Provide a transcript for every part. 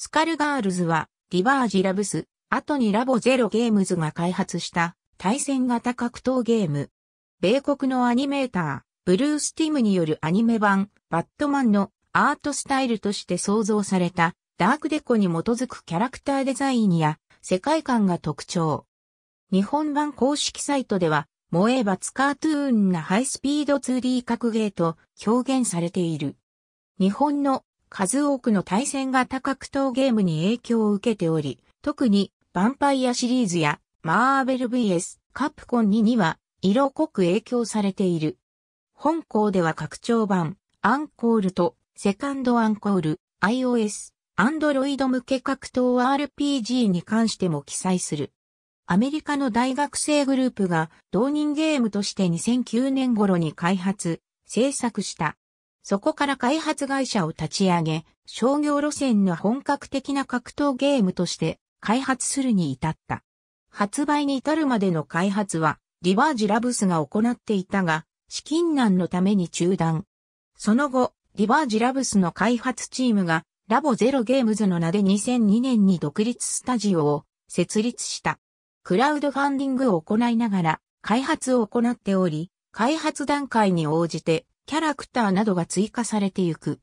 スカルガールズは、リバージラブス、後にラボゼロゲームズが開発した対戦型格闘ゲーム。米国のアニメーター、ブルースティムによるアニメ版、バットマンのアートスタイルとして創造された、ダークデコに基づくキャラクターデザインや世界観が特徴。日本版公式サイトでは、萌えばツカートゥーンなハイスピード 2D 格ゲーと表現されている。日本の数多くの対戦型格闘ゲームに影響を受けており、特にヴァンパイアシリーズやマーベル VS カプコン2には色濃く影響されている。本校では拡張版アンコールとセカンドアンコール iOS、Android 向け格闘 RPG に関しても記載する。アメリカの大学生グループが同人ゲームとして2009年頃に開発、制作したそこから開発会社を立ち上げ、商業路線の本格的な格闘ゲームとして開発するに至った。発売に至るまでの開発は、リバージラブスが行っていたが、資金難のために中断。その後、リバージラブスの開発チームが、ラボゼロゲームズの名で2002年に独立スタジオを設立した。クラウドファンディングを行いながら開発を行っており、開発段階に応じてキャラクターなどが追加されていく。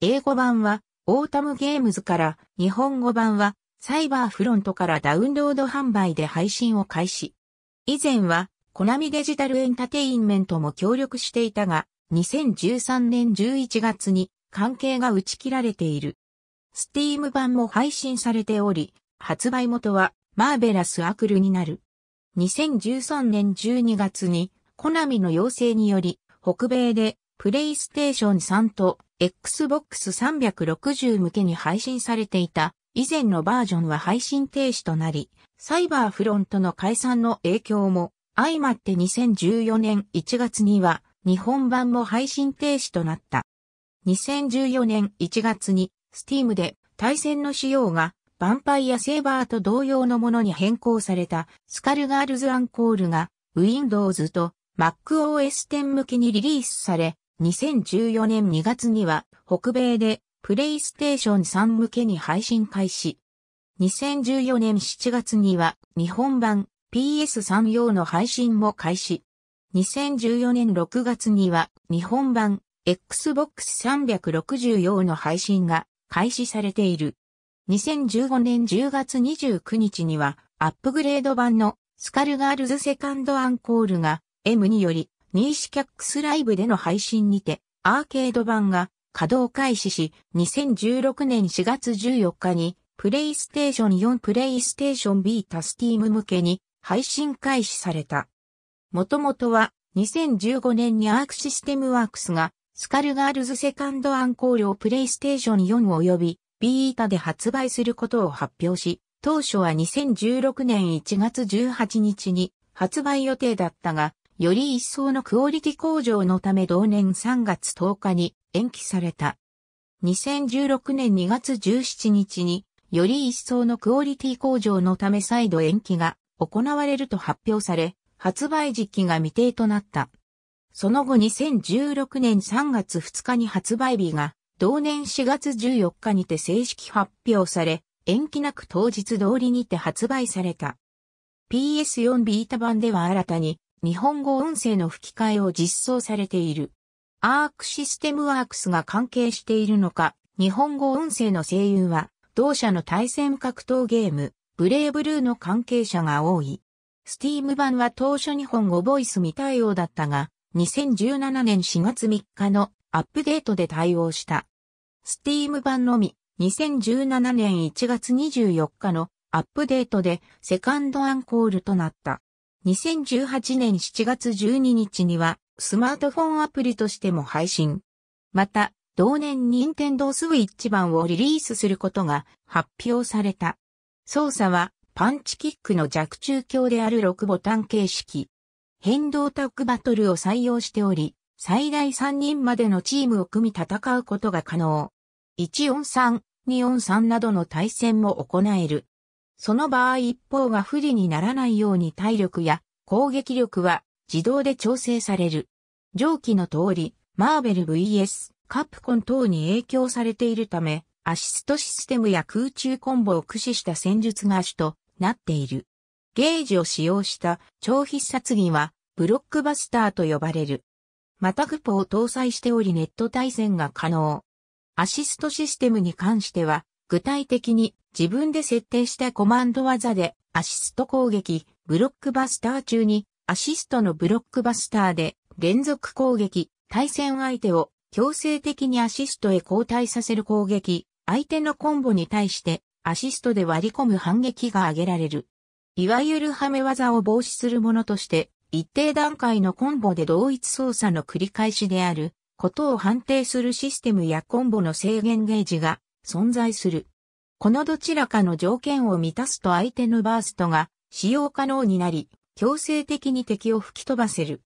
英語版は、オータムゲームズから、日本語版は、サイバーフロントからダウンロード販売で配信を開始。以前は、コナミデジタルエンタテインメントも協力していたが、2013年11月に関係が打ち切られている。スティーム版も配信されており、発売元はマーベラスアクルになる。2013年12月にコナミの要請により北米でプレイステーション3と Xbox 360向けに配信されていた以前のバージョンは配信停止となり、サイバーフロントの解散の影響も相まって2014年1月には日本版も配信停止となった。2014年1月に Steam で対戦の仕様がヴァンパイアセーバーと同様のものに変更されたスカルガールズアンコールが Windows と MacOS 10向けにリリースされ、2014年2月には北米でプレイステーション3向けに配信開始。2014年7月には日本版 PS3 用の配信も開始。2014年6月には日本版 Xbox 360用の配信が開始されている。2015年10月29日にはアップグレード版のスカルガールズセカンドアンコールが M によりニーシキャックスライブでの配信にて、アーケード版が稼働開始し、2016年4月14日に、プレイステーション4プレイステーションビータスティーム向けに配信開始された。もともとは2015年にアークシステムワークスがスカルガールズセカンドアンコールをプレイステーション4及びビータで発売することを発表し、当初は2016年1月18日に発売予定だったが、より一層のクオリティ向上のため同年3月10日に延期された。2016年2月17日に、より一層のクオリティ向上のため再度延期が行われると発表され、発売時期が未定となった。その後2016年3月2日に発売日が、同年4月14日にて正式発表され、延期なく当日通りにて発売された。PS4 ビータ版では新たに、日本語音声の吹き替えを実装されている。アークシステムワークスが関係しているのか、日本語音声の声優は、同社の対戦格闘ゲーム、ブレイブルーの関係者が多い。スティーム版は当初日本語ボイス未対応だったが、2017年4月3日のアップデートで対応した。スティーム版のみ、2017年1月24日のアップデートでセカンドアンコールとなった。2018年7月12日にはスマートフォンアプリとしても配信。また、同年任天堂スィッチ版をリリースすることが発表された。操作はパンチキックの弱中強である6ボタン形式。変動タッグバトルを採用しており、最大3人までのチームを組み戦うことが可能。143、243などの対戦も行える。その場合一方が不利にならないように体力や攻撃力は自動で調整される。上記の通り、マーベル VS カプコン等に影響されているため、アシストシステムや空中コンボを駆使した戦術が主となっている。ゲージを使用した超必殺技はブロックバスターと呼ばれる。またクポを搭載しておりネット対戦が可能。アシストシステムに関しては具体的に自分で設定したコマンド技でアシスト攻撃、ブロックバスター中にアシストのブロックバスターで連続攻撃、対戦相手を強制的にアシストへ交代させる攻撃、相手のコンボに対してアシストで割り込む反撃が挙げられる。いわゆるハメ技を防止するものとして、一定段階のコンボで同一操作の繰り返しであることを判定するシステムやコンボの制限ゲージが存在する。このどちらかの条件を満たすと相手のバーストが使用可能になり、強制的に敵を吹き飛ばせる。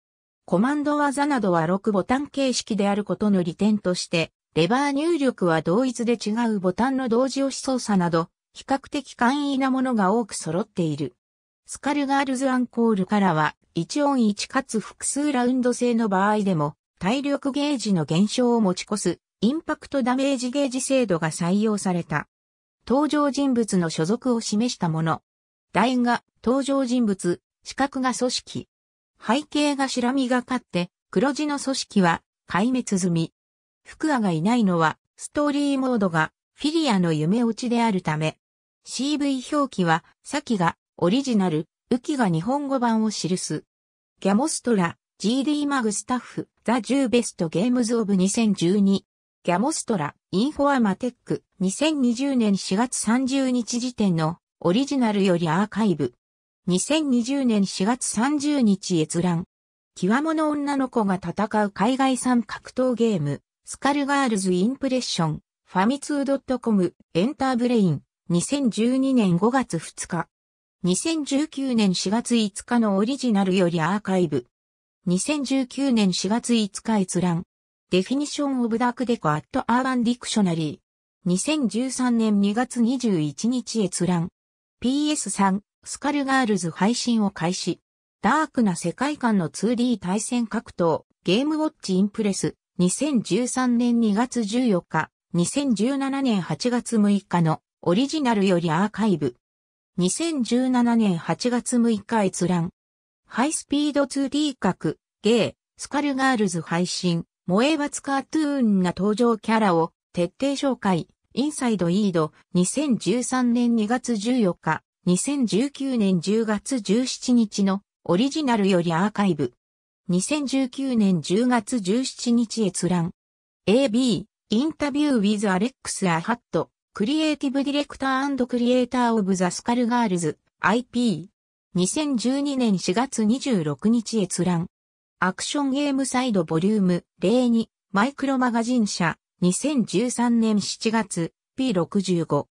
コマンド技などは6ボタン形式であることの利点として、レバー入力は同一で違うボタンの同時押し操作など、比較的簡易なものが多く揃っている。スカルガールズアンコールからは、1音1かつ複数ラウンド制の場合でも、体力ゲージの減少を持ち越すインパクトダメージゲージ制度が採用された。登場人物の所属を示したもの。台が登場人物、資格が組織。背景が白みがかって、黒字の組織は壊滅済み。福アがいないのは、ストーリーモードがフィリアの夢落ちであるため。CV 表記は、先がオリジナル、ウキが日本語版を記す。ギャモストラ、GD マグスタッフ、ザ10ベストゲームズオブ2012。ギャモストラ、インフォアマテック、2020年4月30日時点のオリジナルよりアーカイブ。2020年4月30日閲覧。極物女の子が戦う海外産格闘ゲーム、スカルガールズインプレッション、ファミツー .com、エンターブレイン、2012年5月2日。2019年4月5日のオリジナルよりアーカイブ。2019年4月5日閲覧。Definition of Dark Deco at Urban Dictionary 2013年2月21日閲覧 PS3 スカルガールズ配信を開始ダークな世界観の 2D 対戦格闘ゲームウォッチインプレス2013年2月14日2017年8月6日のオリジナルよりアーカイブ2017年8月6日閲覧ハイスピード 2D 格ゲースカルガールズ配信萌えバツカートゥーンな登場キャラを徹底紹介。インサイドイード2013年2月14日、2019年10月17日のオリジナルよりアーカイブ。2019年10月17日閲覧。AB、インタビュー with アレックス・アハット、クリエイティブディレクタークリエイター・オブ・ザ・スカル・ガールズ、IP。2012年4月26日閲覧。アクションゲームサイドボリューム02マイクロマガジン社2013年7月 P65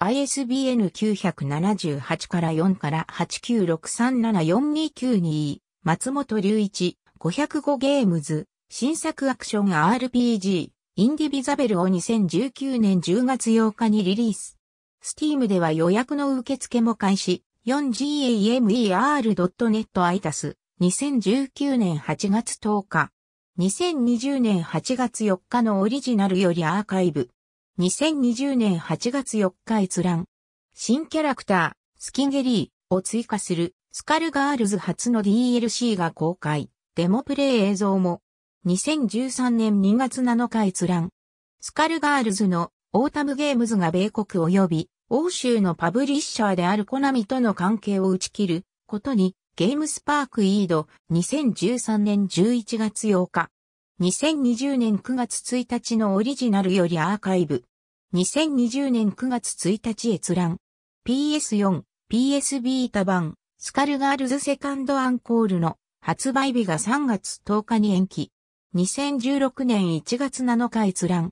ISBN 978から4から896374292松本隆一505ゲームズ新作アクション RPG インディビザベルを2019年10月8日にリリース。Steam では予約の受付も開始 4gamer.net アイタス2019年8月10日、2020年8月4日のオリジナルよりアーカイブ、2020年8月4日閲覧、新キャラクター、スキンゲリーを追加する、スカルガールズ初の DLC が公開、デモプレイ映像も、2013年2月7日閲覧、スカルガールズのオータムゲームズが米国及び欧州のパブリッシャーであるコナミとの関係を打ち切ることにゲームスパークイード2013年11月8日。2020年9月1日のオリジナルよりアーカイブ。2020年9月1日閲覧。PS4、PS ビータ版、スカルガールズセカンドアンコールの発売日が3月10日に延期。2016年1月7日閲覧。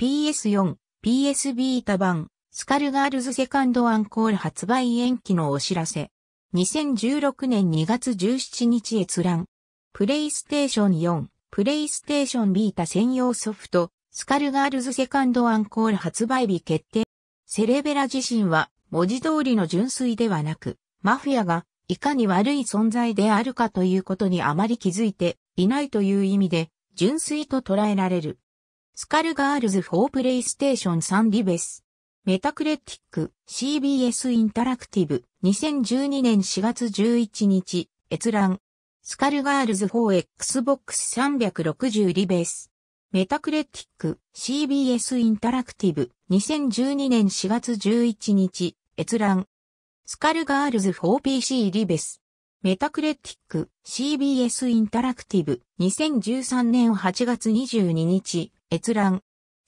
PS4、PS ビータ版、スカルガールズセカンドアンコール発売延期のお知らせ。2016年2月17日閲覧。プレイステーション4、プレイステーションビータ専用ソフト、スカルガールズセカンドアンコール発売日決定。セレベラ自身は文字通りの純粋ではなく、マフィアがいかに悪い存在であるかということにあまり気づいていないという意味で、純粋と捉えられる。スカルガールズ4プレイステーション3リベス。メタクレティック CBS インタラクティブ2012年4月11日閲覧スカルガールズ 4XBOX360 リベースメタクレティック CBS インタラクティブ2012年4月11日閲覧スカルガールズ 4PC リベスメタクレティック CBS インタラクティブ2013年8月22日閲覧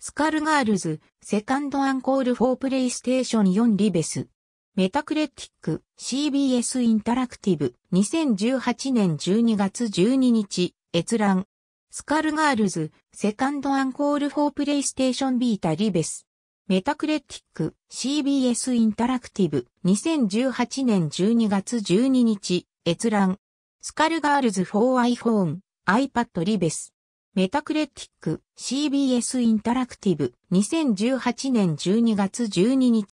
スカルガールズ、セカンドアンコールフォープレイステーション4リベス。メタクレティック、CBS インタラクティブ、2018年12月12日、閲覧。スカルガールズ、セカンドアンコールフォープレイステーションビータリベス。メタクレティック、CBS インタラクティブ、2018年12月12日、閲覧。スカルガールズ 4iPhone、iPad リベス。メタクレティック CBS インタラクティブ2018年12月12日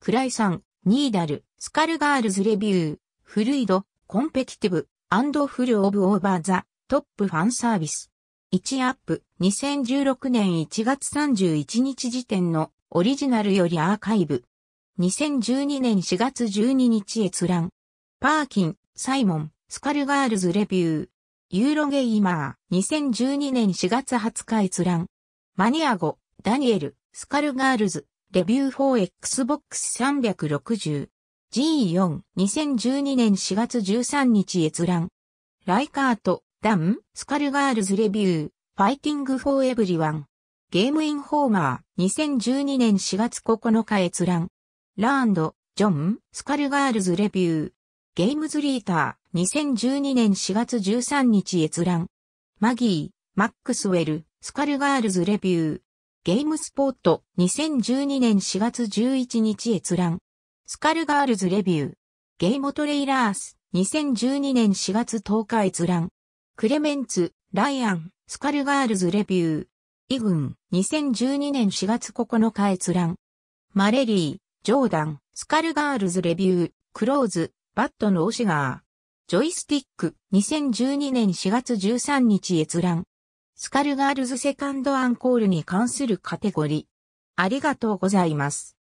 クライさん、ニーダル、スカルガールズレビュー、フルイド、コンペティティブ、アンドフルオブオーバーザ、トップファンサービス。1アップ、2016年1月31日時点のオリジナルよりアーカイブ。2012年4月12日閲覧。パーキン、サイモン、スカルガールズレビュー、ユーロゲイマー、2012年4月20日閲覧。マニア語、ダニエル、スカルガールズ、レビュー 4Xbox360。G4、2012年4月13日閲覧。ライカート、ダン、スカルガールズレビュー、ファイティングフォーエブリワン。ゲームインフォーマー、2012年4月9日閲覧。ラーンド、ジョン、スカルガールズレビュー。ゲームズリーター、2012年4月13日閲覧。マギー、マックスウェル、スカルガールズレビュー。ゲームスポット2012年4月11日閲覧。スカルガールズレビュー。ゲームトレイラース2012年4月10日閲覧。クレメンツ、ライアン、スカルガールズレビュー。イグン、2012年4月9日閲覧。マレリー、ジョーダン、スカルガールズレビュー、クローズ、バットのオシガー。ジョイスティック、2012年4月13日閲覧。スカルガールズセカンドアンコールに関するカテゴリー。ありがとうございます。